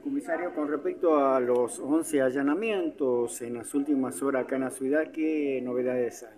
Comisario, con respecto a los 11 allanamientos en las últimas horas acá en la ciudad, ¿qué novedades hay?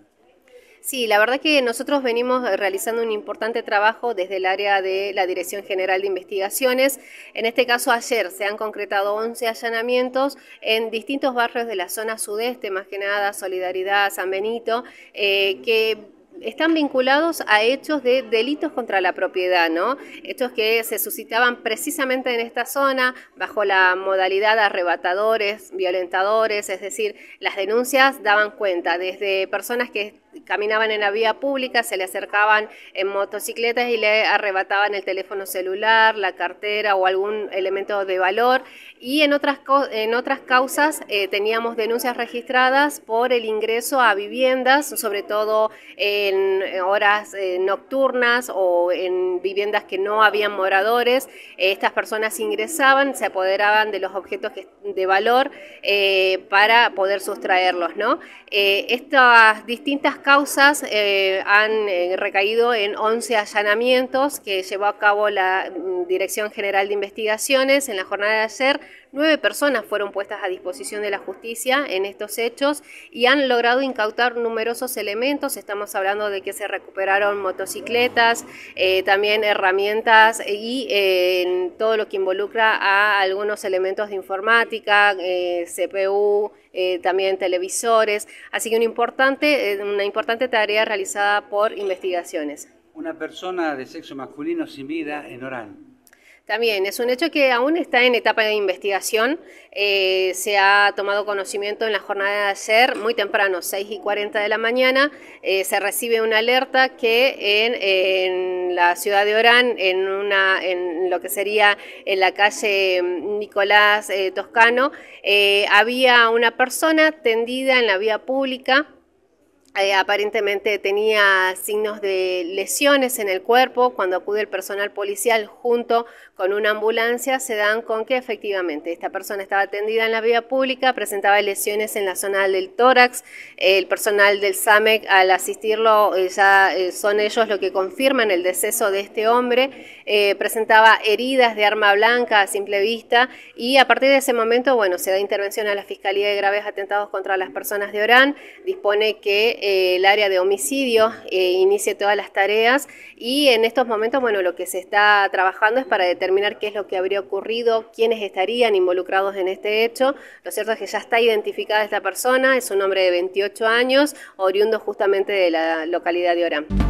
Sí, la verdad que nosotros venimos realizando un importante trabajo desde el área de la Dirección General de Investigaciones. En este caso, ayer se han concretado 11 allanamientos en distintos barrios de la zona sudeste, más que nada Solidaridad, San Benito, eh, que están vinculados a hechos de delitos contra la propiedad, ¿no? Hechos que se suscitaban precisamente en esta zona bajo la modalidad de arrebatadores, violentadores, es decir, las denuncias daban cuenta desde personas que caminaban en la vía pública, se le acercaban en motocicletas y le arrebataban el teléfono celular, la cartera o algún elemento de valor. Y en otras, en otras causas eh, teníamos denuncias registradas por el ingreso a viviendas, sobre todo eh, en eh, horas eh, nocturnas o en viviendas que no habían moradores. Eh, estas personas ingresaban, se apoderaban de los objetos de valor para poder sustraerlos. ¿no? estas distintas causas han recaído en 11 allanamientos que llevó a cabo la mm, Dirección General de Investigaciones en la jornada de ayer. Nueve personas fueron puestas a disposición de la justicia en estos hechos y han logrado incautar numerosos elementos. Estamos hablando de que se recuperaron motocicletas, eh, también herramientas y eh, todo lo que involucra a algunos elementos de informática, eh, CPU, también televisores. Así que un importante, una importante tarea realizada por investigaciones. Una persona de sexo masculino sin vida en Orán. También es un hecho que aún está en etapa de investigación. Eh, se ha tomado conocimiento en la jornada de ayer, muy temprano, 6 y 40 de la mañana. Eh, se recibe una alerta que en, la ciudad de Orán, en, una, en lo que sería en la calle mm, Nicolás eh, Toscano, había una persona tendida en la vía pública eh, aparentemente tenía signos de lesiones en el cuerpo. Cuando acude el personal policial junto con una ambulancia, se dan con que efectivamente esta persona estaba atendida en la vía pública, presentaba lesiones en la zona del tórax. El personal del SAMEC, al asistirlo, eh, ya eh, son ellos los que confirman el deceso de este hombre. presentaba heridas de arma blanca a simple vista y a partir de ese momento, bueno, se da intervención a la Fiscalía de Graves Atentados contra las Personas de Orán. Dispone que eh, el área de homicidio, eh, inicie todas las tareas y en estos momentos, bueno, lo que se está trabajando es para determinar qué es lo que habría ocurrido, quiénes estarían involucrados en este hecho. Lo cierto es que ya está identificada esta persona, es un hombre de 28 años, oriundo justamente de la localidad de Orán.